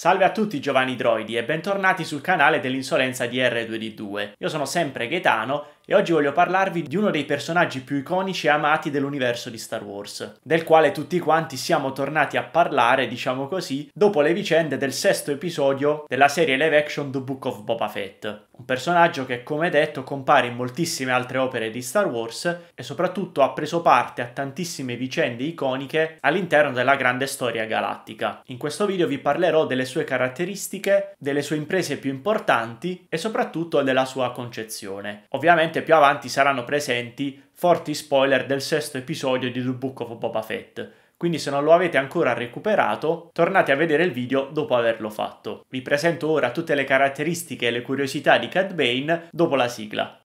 Salve a tutti giovani Droidi e bentornati sul canale dell'insolenza di R2D2. Io sono sempre Gaetano e oggi voglio parlarvi di uno dei personaggi più iconici e amati dell'universo di Star Wars, del quale tutti quanti siamo tornati a parlare, diciamo così, dopo le vicende del sesto episodio della serie live action The Book of Boba Fett, un personaggio che come detto compare in moltissime altre opere di Star Wars e soprattutto ha preso parte a tantissime vicende iconiche all'interno della grande storia galattica. In questo video vi parlerò delle sue caratteristiche, delle sue imprese più importanti e soprattutto della sua concezione. Ovviamente sicuramente più avanti saranno presenti forti spoiler del sesto episodio di The Book of Boba Fett, quindi se non lo avete ancora recuperato, tornate a vedere il video dopo averlo fatto. Vi presento ora tutte le caratteristiche e le curiosità di Cad Bane dopo la sigla.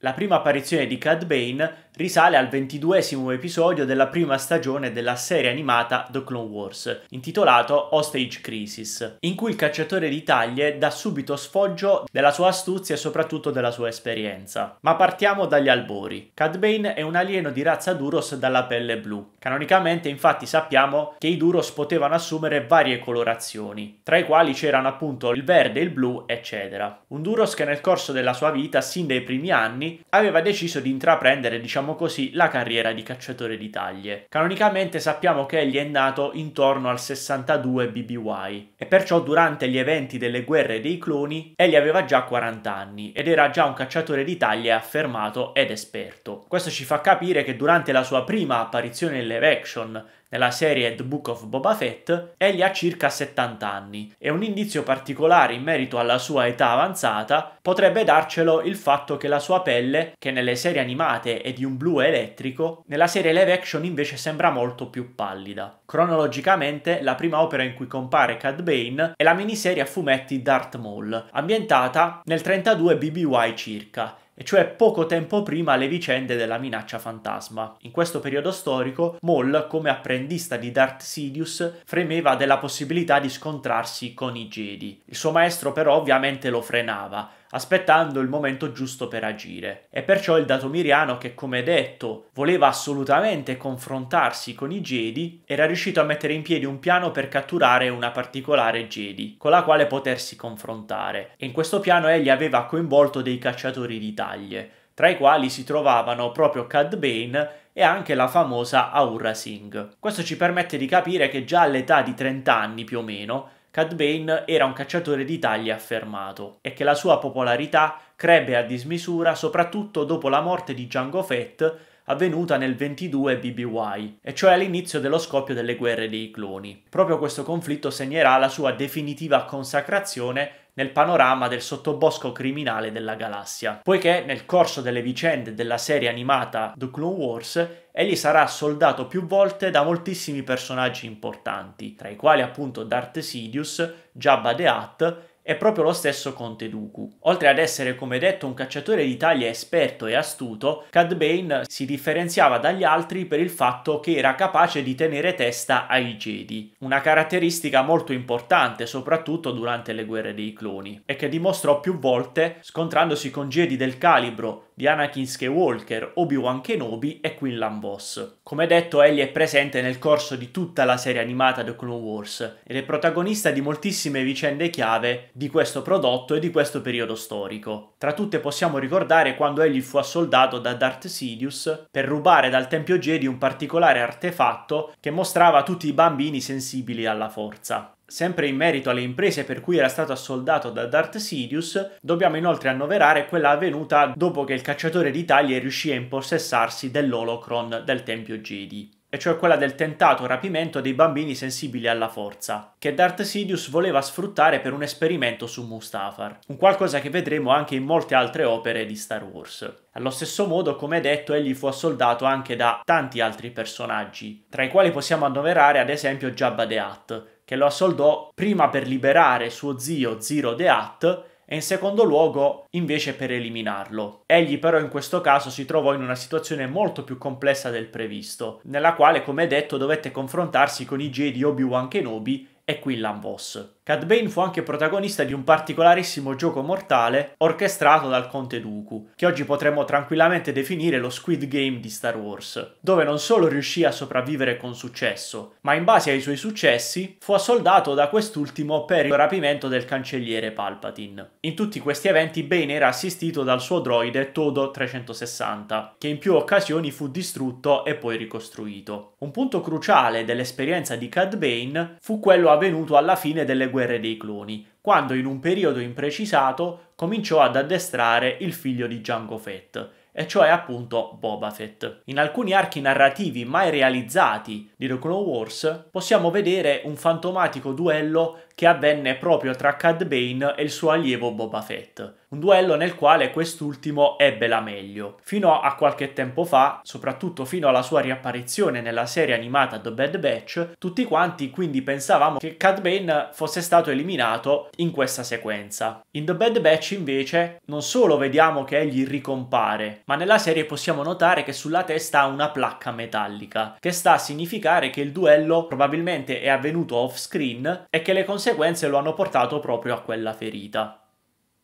La prima apparizione di Cad Bane risale al ventiduesimo episodio della prima stagione della serie animata The Clone Wars, intitolato Hostage Crisis, in cui il cacciatore di taglie dà subito sfoggio della sua astuzia e soprattutto della sua esperienza. Ma partiamo dagli albori. Cad Bane è un alieno di razza Duros dalla pelle blu. Canonicamente, infatti, sappiamo che i Duros potevano assumere varie colorazioni, tra i quali c'erano appunto il verde, il blu, eccetera. Un Duros che nel corso della sua vita, sin dai primi anni, aveva deciso di intraprendere, diciamo diciamo così, la carriera di cacciatore di taglie. Canonicamente sappiamo che egli è nato intorno al 62 BBY e perciò durante gli eventi delle guerre dei cloni egli aveva già 40 anni ed era già un cacciatore di taglie affermato ed esperto. Questo ci fa capire che durante la sua prima apparizione in live action nella serie The Book of Boba Fett, egli ha circa 70 anni e un indizio particolare in merito alla sua età avanzata potrebbe darcelo il fatto che la sua pelle, che nelle serie animate è di un blu elettrico, nella serie live action invece sembra molto più pallida. Cronologicamente, la prima opera in cui compare Cad Bane è la miniserie a fumetti Darth Maul, ambientata nel 32 BBY circa, e cioè poco tempo prima le vicende della minaccia fantasma. In questo periodo storico, Maul, come apprendista di Darth Sidious, fremeva della possibilità di scontrarsi con i Jedi. Il suo maestro però ovviamente lo frenava, aspettando il momento giusto per agire. E perciò il dato Miriano, che, come detto, voleva assolutamente confrontarsi con i Jedi, era riuscito a mettere in piedi un piano per catturare una particolare Jedi, con la quale potersi confrontare. E in questo piano egli aveva coinvolto dei cacciatori di taglie, tra i quali si trovavano proprio Cad Bane e anche la famosa Aura Singh. Questo ci permette di capire che già all'età di 30 anni più o meno Cad Bane era un cacciatore di taglia affermato e che la sua popolarità crebbe a dismisura soprattutto dopo la morte di Django Fett avvenuta nel 22 BBY, e cioè all'inizio dello scoppio delle guerre dei cloni. Proprio questo conflitto segnerà la sua definitiva consacrazione nel panorama del sottobosco criminale della galassia, poiché nel corso delle vicende della serie animata The Clone Wars egli sarà soldato più volte da moltissimi personaggi importanti, tra i quali appunto Darth Sidious, Jabba the Hutt è proprio lo stesso Conte Duku. Oltre ad essere, come detto, un cacciatore di taglia esperto e astuto, Cadbane si differenziava dagli altri per il fatto che era capace di tenere testa ai Jedi, una caratteristica molto importante soprattutto durante le guerre dei cloni, e che dimostrò più volte scontrandosi con Jedi del calibro di Anakin Skywalker, Obi-Wan Kenobi e Quinlan Boss. Come detto, Ellie è presente nel corso di tutta la serie animata The Clone Wars ed è protagonista di moltissime vicende chiave di questo prodotto e di questo periodo storico. Tra tutte possiamo ricordare quando Ellie fu assoldato da Darth Sidious per rubare dal Tempio Jedi un particolare artefatto che mostrava tutti i bambini sensibili alla forza. Sempre in merito alle imprese per cui era stato assoldato da Darth Sidious, dobbiamo inoltre annoverare quella avvenuta dopo che il cacciatore d'Italia riuscì a impossessarsi dell'Holocron del Tempio Jedi e cioè quella del tentato rapimento dei bambini sensibili alla forza, che Darth Sidious voleva sfruttare per un esperimento su Mustafar, un qualcosa che vedremo anche in molte altre opere di Star Wars. Allo stesso modo, come detto, egli fu assoldato anche da tanti altri personaggi, tra i quali possiamo annoverare ad esempio Jabba the Hutt, che lo assoldò prima per liberare suo zio Zero The At e in secondo luogo invece per eliminarlo. Egli però in questo caso si trovò in una situazione molto più complessa del previsto, nella quale come detto dovette confrontarsi con i Jedi Obi-Wan Kenobi e Quillan Voss. Cad Bane fu anche protagonista di un particolarissimo gioco mortale orchestrato dal Conte Dooku, che oggi potremmo tranquillamente definire lo Squid Game di Star Wars, dove non solo riuscì a sopravvivere con successo, ma in base ai suoi successi fu assoldato da quest'ultimo per il rapimento del cancelliere Palpatine. In tutti questi eventi Bane era assistito dal suo droide Todo 360, che in più occasioni fu distrutto e poi ricostruito. Un punto cruciale dell'esperienza di Cad Bane fu quello a avvenuto alla fine delle guerre dei cloni, quando in un periodo imprecisato cominciò ad addestrare il figlio di Jango Fett, e cioè appunto Boba Fett. In alcuni archi narrativi mai realizzati di The Clone Wars possiamo vedere un fantomatico duello che avvenne proprio tra Cad Bane e il suo allievo Boba Fett, un duello nel quale quest'ultimo ebbe la meglio. Fino a qualche tempo fa, soprattutto fino alla sua riapparizione nella serie animata The Bad Batch, tutti quanti quindi pensavamo che Cad Bane fosse stato eliminato in questa sequenza. In The Bad Batch invece non solo vediamo che egli ricompare, ma nella serie possiamo notare che sulla testa ha una placca metallica, che sta a significare che il duello probabilmente è avvenuto off screen e che le conseguenze lo hanno portato proprio a quella ferita.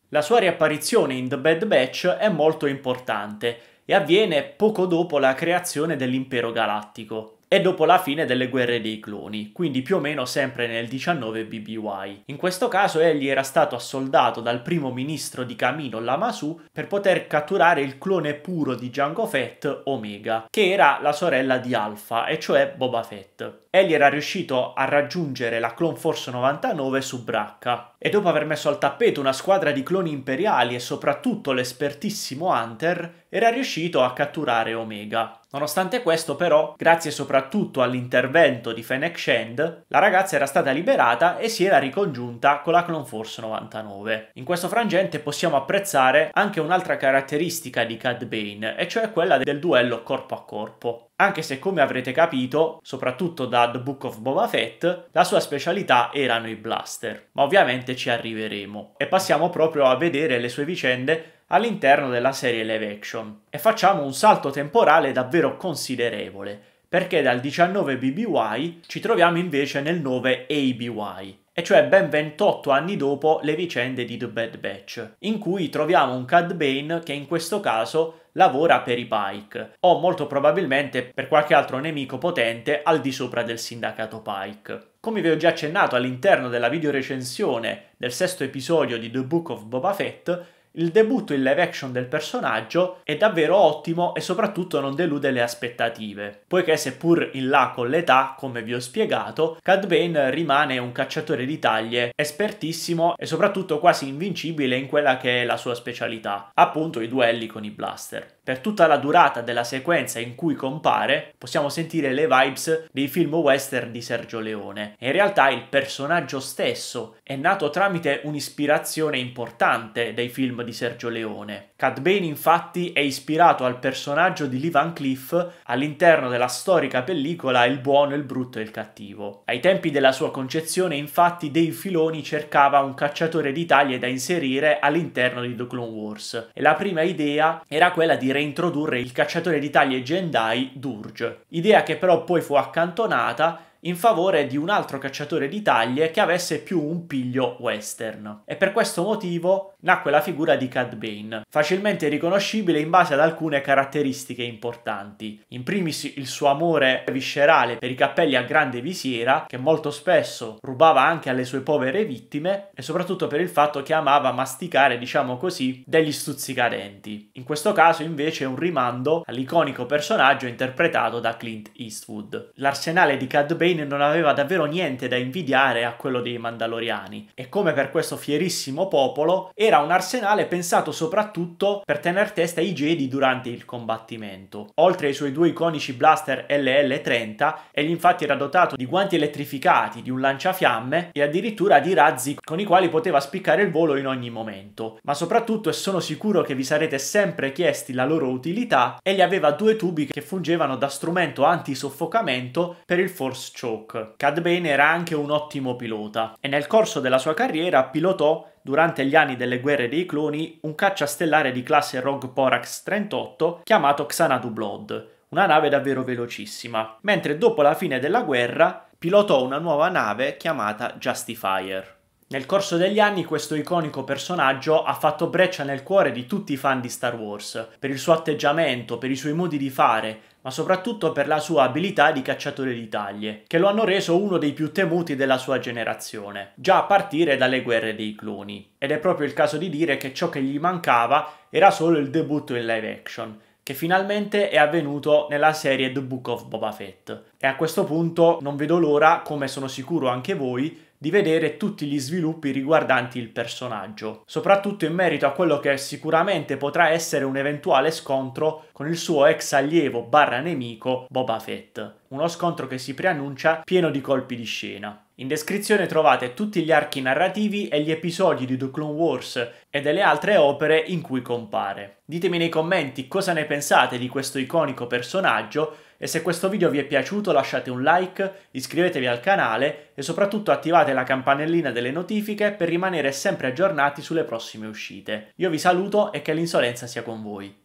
La sua riapparizione in The Bad Batch è molto importante e avviene poco dopo la creazione dell'Impero Galattico e dopo la fine delle guerre dei cloni, quindi più o meno sempre nel 19 BBY. In questo caso egli era stato assoldato dal primo ministro di Camino Lamassu per poter catturare il clone puro di Django Fett, Omega, che era la sorella di Alpha, e cioè Boba Fett. Egli era riuscito a raggiungere la Clone Force 99 su Bracca e dopo aver messo al tappeto una squadra di cloni imperiali e soprattutto l'espertissimo Hunter, era riuscito a catturare Omega. Nonostante questo però, grazie soprattutto all'intervento di Fennec Shand, la ragazza era stata liberata e si era ricongiunta con la Clone Force 99. In questo frangente possiamo apprezzare anche un'altra caratteristica di Cad Bane, e cioè quella del duello corpo a corpo. Anche se, come avrete capito, soprattutto da The Book of Boba Fett, la sua specialità erano i blaster. Ma ovviamente ci arriveremo. E passiamo proprio a vedere le sue vicende all'interno della serie live action. E facciamo un salto temporale davvero considerevole, perché dal 19 BBY ci troviamo invece nel 9 ABY, e cioè ben 28 anni dopo le vicende di The Bad Batch, in cui troviamo un Cad Bane che in questo caso lavora per i Pike, o molto probabilmente per qualche altro nemico potente al di sopra del sindacato Pike. Come vi ho già accennato all'interno della videorecensione del sesto episodio di The Book of Boba Fett, il debutto in live action del personaggio è davvero ottimo e soprattutto non delude le aspettative, poiché seppur in là con l'età, come vi ho spiegato, Cad Bane rimane un cacciatore di taglie espertissimo e soprattutto quasi invincibile in quella che è la sua specialità, appunto i duelli con i blaster. Per tutta la durata della sequenza in cui compare possiamo sentire le vibes dei film western di Sergio Leone. in realtà il personaggio stesso è nato tramite un'ispirazione importante dei film di Sergio Leone. Cad Bane infatti è ispirato al personaggio di Lee Van Cleef all'interno della storica pellicola Il buono, il brutto e il cattivo. Ai tempi della sua concezione infatti Dave Filoni cercava un cacciatore di taglie da inserire all'interno di The Clone Wars e la prima idea era quella di reintrodurre il cacciatore di taglie Jendai Durge, idea che però poi fu accantonata in favore di un altro cacciatore di taglie che avesse più un piglio western. E per questo motivo nacque la figura di Cad Bane, facilmente riconoscibile in base ad alcune caratteristiche importanti. In primis il suo amore viscerale per i cappelli a grande visiera, che molto spesso rubava anche alle sue povere vittime, e soprattutto per il fatto che amava masticare, diciamo così, degli stuzzicadenti. In questo caso invece è un rimando all'iconico personaggio interpretato da Clint Eastwood. L'arsenale di Cad Bane Tolkien non aveva davvero niente da invidiare a quello dei Mandaloriani e come per questo fierissimo popolo era un arsenale pensato soprattutto per tener testa ai Jedi durante il combattimento. Oltre ai suoi due iconici blaster LL-30, egli infatti era dotato di guanti elettrificati, di un lanciafiamme e addirittura di razzi con i quali poteva spiccare il volo in ogni momento. Ma soprattutto, e sono sicuro che vi sarete sempre chiesti la loro utilità, egli aveva due tubi che fungevano da strumento antisoffocamento per il Force Choke Shock. Cadbane era anche un ottimo pilota e nel corso della sua carriera pilotò durante gli anni delle guerre dei cloni un caccia stellare di classe Rogue Porax 38 chiamato Xanadu Blood, una nave davvero velocissima, mentre dopo la fine della guerra pilotò una nuova nave chiamata Justifier. Nel corso degli anni questo iconico personaggio ha fatto breccia nel cuore di tutti i fan di Star Wars, per il suo atteggiamento, per i suoi modi di fare, ma soprattutto per la sua abilità di cacciatore di taglie, che lo hanno reso uno dei più temuti della sua generazione, già a partire dalle guerre dei cloni. Ed è proprio il caso di dire che ciò che gli mancava era solo il debutto in live action, che finalmente è avvenuto nella serie The Book of Boba Fett. E a questo punto non vedo l'ora, come sono sicuro anche voi, di vedere tutti gli sviluppi riguardanti il personaggio, soprattutto in merito a quello che sicuramente potrà essere un eventuale scontro con il suo ex allievo barra nemico Boba Fett uno scontro che si preannuncia pieno di colpi di scena. In descrizione trovate tutti gli archi narrativi e gli episodi di The Clone Wars e delle altre opere in cui compare. Ditemi nei commenti cosa ne pensate di questo iconico personaggio e se questo video vi è piaciuto lasciate un like, iscrivetevi al canale e soprattutto attivate la campanellina delle notifiche per rimanere sempre aggiornati sulle prossime uscite. Io vi saluto e che l'insolenza sia con voi.